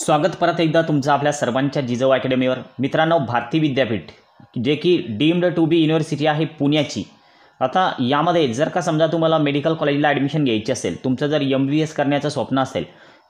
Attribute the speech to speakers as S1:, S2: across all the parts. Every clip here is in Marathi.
S1: स्वागत परत एकदा तुमचं आपल्या सर्वांच्या जिजाऊ अकॅडमीवर मित्रांनो भारती विद्यापीठ जे की डीम्ड टू बी युनिव्हर्सिटी आहे पुण्याची आता यामध्ये जर का समजा तुम्हाला मेडिकल कॉलेजला ॲडमिशन घ्यायची असेल तुमचं जर एम बी एस करण्याचं स्वप्न असेल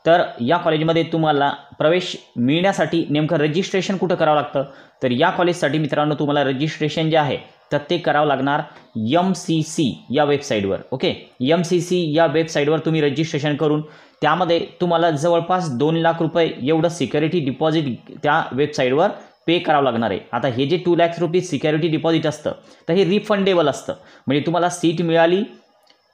S1: तर या कॉलेजमध्ये तुम्हाला प्रवेश मिळण्यासाठी नेमकं रजिस्ट्रेशन कुठं करावं लागतं तर या कॉलेजसाठी मित्रांनो तुम्हाला रजिस्ट्रेशन जे आहे तर ते करावं लागणार यम सी सी या वेबसाईटवर ओके यम सी सी या वेबसाईटवर तुम्ही रजिस्ट्रेशन करून त्यामध्ये तुम्हाला जवळपास दोन लाख रुपये एवढं सिक्युरिटी डिपॉझिट त्या वेबसाईटवर पे करावं लागणार आहे आता हे जे two lakhs rupees security deposit असतं तर हे रिफंडेबल असतं म्हणजे तुम्हाला सीट मिळाली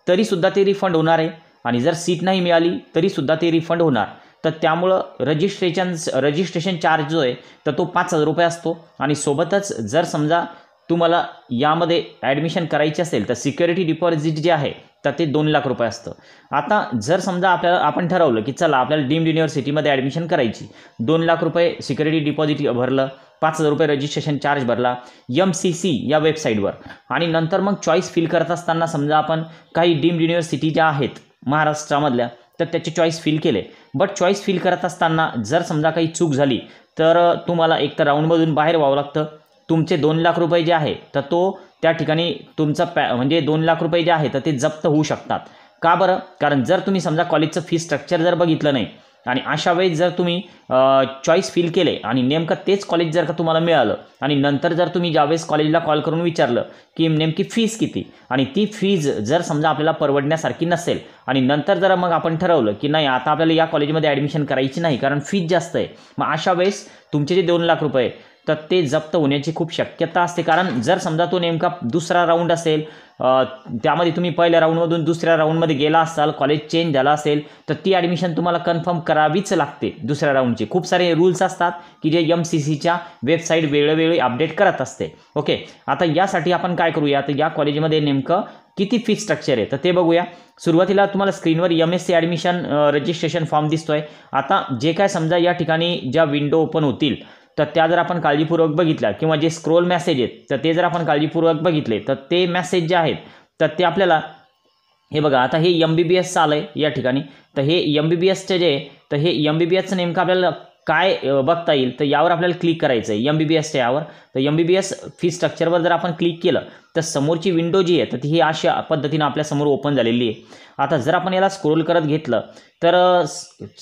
S1: तरीसुद्धा ते रिफंड होणार आहे आणि जर सीट नाही मिळाली तरीसुद्धा ते रिफंड होणार तर त्यामुळं रजिस्ट्रेशन रजिस्ट्रेशन चार्ज जो आहे तर तो पाच हजार रुपये असतो आणि सोबतच जर समजा तुम्हाला यामध्ये ॲडमिशन करायची असेल तर सिक्युरिटी डिपॉझिट जे आहे तर ते दोन लाख रुपये असतं आता जर समजा आपल्याला आपण ठरवलं की चला आपल्याला डीम्ड युनिव्हर्सिटीमध्ये ॲडमिशन करायची दोन लाख रुपये सिक्युरिटी डिपॉझिट भरलं पाच हजार रुपये रजिस्ट्रेशन चार्ज भरला एम सी सी या वेबसाईटवर आणि नंतर मग चॉईस फिल करत असताना समजा आपण काही डीम्ड युनिव्हर्सिटी ज्या आहेत महाराष्ट्रामधल्या तर त्याचे चॉईस फिल केले बट चॉईस फिल करत असताना जर समजा काही चूक झाली तर तुम्हाला एकतर राऊंडमधून बाहेर व्हावं लागतं तुमचे दोन लाख रुपये जे आहे तर तो त्या ठिकाणी तुमचा पॅ म्हणजे दोन लाख रुपये जे आहे तर ते जप्त होऊ शकतात का बरं कारण जर तुम्ही समजा कॉलेजचं फी स्ट्रक्चर जर बघितलं नाही आणि अशा वेळेस जर तुम्ही चॉईस फील केले आणि नेमकं तेच कॉलेज जर का तुम्हाला मिळालं आणि नंतर जर तुम्ही ज्यावेळेस कॉलेजला कॉल करून विचारलं की नेमकी फीज किती आणि ती फीज जर समजा आपल्याला परवडण्यासारखी नसेल आणि नंतर जर मग आपण ठरवलं की नाही आता आपल्याला या कॉलेजमध्ये ॲडमिशन करायची नाही कारण फीज जास्त आहे मग अशा वेळेस तुमचे जे दोन लाख रुपये तर ते जप्त होण्याची खूप शक्यता असते कारण जर समजा तो नेमका दुसरा राऊंड असेल त्यामध्ये तुम्ही पहिल्या राऊंडमधून दुसऱ्या राऊंडमध्ये गेला असाल कॉलेज चेंज झाला असेल तर ती ॲडमिशन तुम्हाला कन्फर्म करावीच लागते दुसऱ्या राऊंडची खूप सारे रूल्स असतात की जे एम सी सीच्या वेबसाईट वेळोवेळी अपडेट करत असते ओके आता यासाठी आपण काय करूया तर या कॉलेजमध्ये नेमकं किती फी स्ट्रक्चर आहे तर ते बघूया सुरुवातीला तुम्हाला स्क्रीनवर M S C admission registration form दिसतोय आता जे काय समजा या ठिकाणी ज्या विंडो ओपन होतील तर त्या जर आपण काळजीपूर्वक बघितल्या किंवा जे स्क्रोल मेसेज आहेत तर ते जर आपण काळजीपूर्वक बघितले तर ते मेसेज जे आहेत तर ते आपल्याला हे बघा आता हे एम बी बी एसचं आलं आहे या ठिकाणी तर हे एम बी बी एसचं जे तर हे एम बी बी एसचं नेमकं आपल्याला काय बघता येईल तर यावर आपल्याला क्लिक करायचं आहे एम बी बी एसच्या यावर तर M B B S fee स्ट्रक्चरवर जर आपण क्लिक केलं तर समोरची विंडो जी आहे तर ती ही अशा पद्धतीनं आपल्यासमोर ओपन झालेली आहे आता जर आपण याला स्क्रोल करत घेतलं तर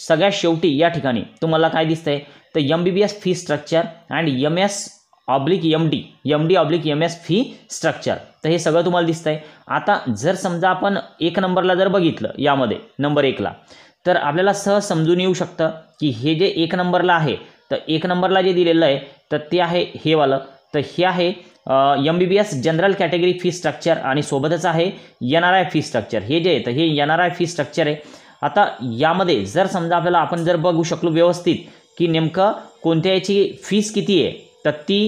S1: सगळ्यात शेवटी या ठिकाणी तुम्हाला काय दिसतंय तर M B B S fee structure and M S oblique M D M D oblique M S fee structure तर हे सगळं तुम्हाला दिसतं आहे आता जर समजा आपण एक नंबरला जर बघितलं यामध्ये नंबर एकला तर आपल्याला सहज समजून येऊ शकतं की हे जे एक नंबरला आहे तर एक नंबरला जे दिलेलं आहे तर ते आहे हे वालं तर हे आहे M B B S general category fee structure आणि सोबतच आहे N R I fee structure हे जे आहे तर हे N R I fee structure आहे आता यामध्ये जर समजा आपल्याला आपण जर बघू शकलो व्यवस्थित की नेमकं कोणत्या याची फीस किती आहे तर ती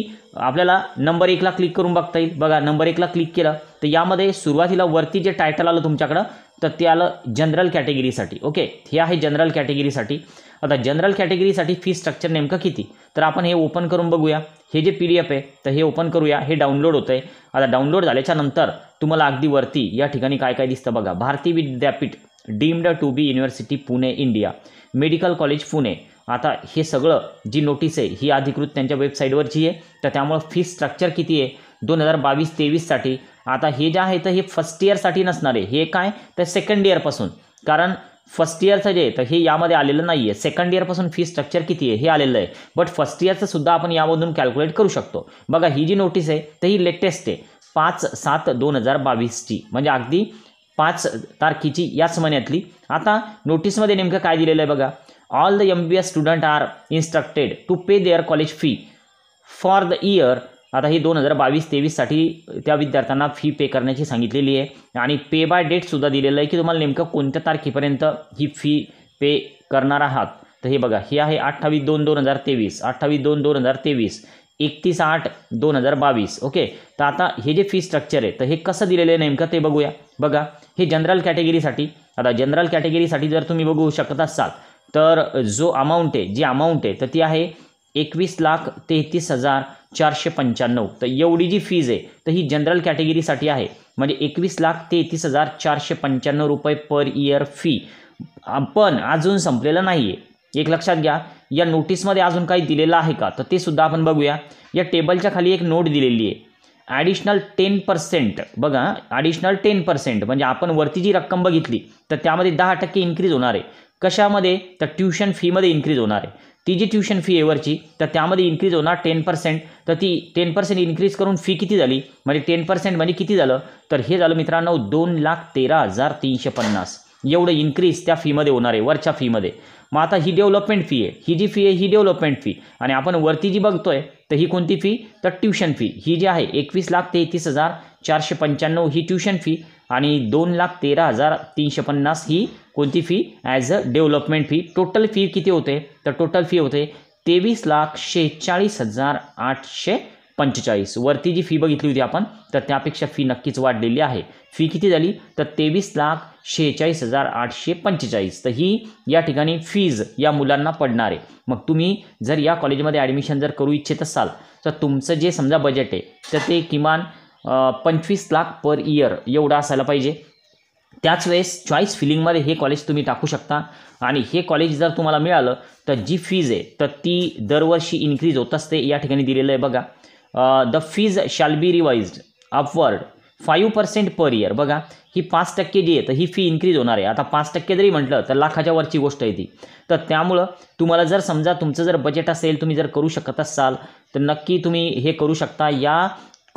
S1: आपल्याला नंबर एकला क्लिक करून बघता येईल बघा नंबर एकला क्लिक केलं तर यामध्ये सुरुवातीला वरती जे टायटल आलं तुमच्याकडं तर ते आलं जनरल कॅटेगरीसाठी ओके हे आहे जनरल कॅटेगरीसाठी आता जनरल कॅटेगरीसाठी फी स्ट्रक्चर नेमकं किती तर आपण हे ओपन करून बघूया हे जे पी डी एफ आहे तर हे ओपन करूया हे डाउनलोड होतं आहे आता डाउनलोड झाल्याच्या नंतर तुम्हाला अगदी वरती या ठिकाणी काय काय दिसतं बघा Bharati Vidyapeeth deemed to be university Pune India medical college Pune आता हे सगळं जी नोटीस आहे ही अधिकृत त्यांच्या वेबसाईटवरची आहे तर त्यामुळं फी स्ट्रक्चर किती आहे दोन हजार बावीस तेवीससाठी आता हे जे आहे तर हे फर्स्ट इयरसाठी नसणार आहे हे काय तर सेकंड इयरपासून कारण फर्स्ट इयरचं जे आहे तर हे यामध्ये आलेलं नाही आहे सेकंड इयरपासून फी स्ट्रक्चर किती आहे हे आलेलं आहे बट फर्स्ट इयरचं सुद्धा आपण यामधून कॅल्क्युलेट करू शकतो बघा ही जी नोटीस आहे तर ही लेटेस्ट आहे पाच सात दोन हजार बावीसची म्हणजे अगदी पाच तारखेची याच महिन्यातली आता नोटीसमध्ये नेमकं काय दिलेलं आहे बघा all the S student are instructed to pay their college fee for the year आता ही दोन हजार बावीस तेवीससाठी त्या विद्यार्थ्यांना फी पे करण्याची सांगितलेली आहे आणि पे बाय डेटसुद्धा दिलेलं आहे की तुम्हाला नेमकं कोणत्या तारखेपर्यंत ही फी पे करणार आहात तर हे बघा हे आहे अठ्ठावीस दोन दोन हजार तेवीस अठ्ठावीस दोन दोन हजार तेवीस एकतीस आठ दोन हजार बावीस ओके तर आता हे जे फी स्ट्रक्चर आहे तर हे कसं दिलेलं आहे नेमकं ते बघूया बघा हे जनरल कॅटेगरीसाठी आता जनरल कॅटेगरीसाठी जर तुम्ही बघू शकत असाल तर जो अमाऊंट आहे जी अमाऊंट आहे तर ती आहे एकवीस लाख तेहतीस हजार चारशे पंच्याण्णव तर एवढी जी फीज आहे तर ही जनरल कॅटेगरीसाठी आहे म्हणजे एकवीस लाख तेहतीस हजार चारशे पंच्याण्णव रुपये पर इयर फी पण अजून संपलेलं नाही आहे एक लक्षात घ्या या नोटीसमध्ये अजून काही दिलेलं आहे का तर ते सुद्धा आपण बघूया या टेबलच्या खाली एक नोट दिलेली आहे ॲडिशनल टेन पर्सेंट बघा ॲडिशनल टेन पर्सेंट म्हणजे आपण वरती जी रक्कम बघितली तर त्यामध्ये दहा टक्के इन्क्रीज होणार आहे कशामध्ये तर ट्यूशन फीमध्ये इन्क्रीज होणार आहे ती जी ट्यूशन फी एवरची तर त्यामध्ये इन्क्रीज होणार टेन पर्सेंट तर ती टेन पर्सेंट इन्क्रीज करून फी किती झाली म्हणजे टेन पर्सेंट म्हणजे किती झालं तर हे झालं मित्रांनो दोन लाख तेरा हजार तीनशे पन्नास एवढं इन्क्रीज त्या फीमध्ये होणार आहे वरच्या फीमध्ये मग आता ही डेव्हलपमेंट फी आहे ही जी फी आहे ही डेव्हलपमेंट फी आणि आपण वरती जी बघतोय तर ही कोणती फी तर ट्यूशन फी ही जी आहे एकवीस लाख तेहतीस हजार चारशे पंच्याण्णव ही ट्यूशन फी आणि दोन लाख तेरा हजार तीनशे पन्नास ही कोणती fee as a development fee total fee किती होते तर टोटल फी होते तेवीस लाख शेहेचाळीस हजार आठशे पंचेचाळीस वरती जी फी बघितली होती आपण तर त्यापेक्षा फी नक्कीच वाढलेली आहे फी किती झाली तर तेवीस लाख शेहेचाळीस हजार आठशे पंचेचाळीस तर ही या ठिकाणी फीज या मुलांना पडणार आहे मग तुम्ही जर या कॉलेजमध्ये ॲडमिशन जर करू इच्छित असाल तर तुमचं जे समजा बजेट आहे तर ते किमान पंचवीस लाख पर इयर एवढा असायला पाहिजे त्याच वेळेस चॉईस फिलिंगमध्ये हे कॉलेज तुम्ही टाकू शकता आणि हे कॉलेज जर तुम्हाला मिळालं तर जी फीज आहे तर ती दरवर्षी इन्क्रीज होत असते या ठिकाणी दिलेलं आहे बघा the fees shall be revised upward five percent per year बघा ही पाच टक्के जी आहे तर ही फी इन्क्रीज होणार आहे आता पाच टक्के जरी म्हटलं तर लाखाच्या वरची गोष्ट आहे ती तर त्यामुळं तुम्हाला जर समजा तुमचं जर बजेट असेल तुम्ही जर करू शकत असाल तर नक्की तुम्ही हे करू शकता या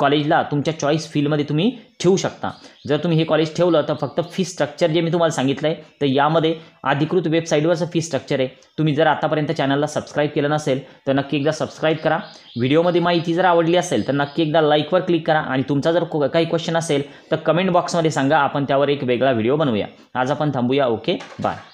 S1: कॉलेजला तुमच्या चॉईस फील्डमध्ये तुम्ही ठेवू शकता जर तुम्ही हे कॉलेज ठेवलं तर फक्त फी स्ट्रक्चर जे मी तुम्हाला सांगितलं आहे तर यामध्ये अधिकृत वेबसाईटवरचं फी स्ट्रक्चर आहे तुम्ही जर आतापर्यंत चॅनलला सबस्क्राईब केलं नसेल तर नक्की एकदा सबस्क्राईब करा व्हिडिओमध्ये माहिती जर आवडली असेल तर नक्की एकदा लाईकवर क्लिक करा आणि तुमचा जर काही क्वेश्चन असेल तर कमेंट बॉक्समध्ये सांगा आपण त्यावर एक वेगळा व्हिडिओ बनवूया आज आपण थांबूया ओके बाय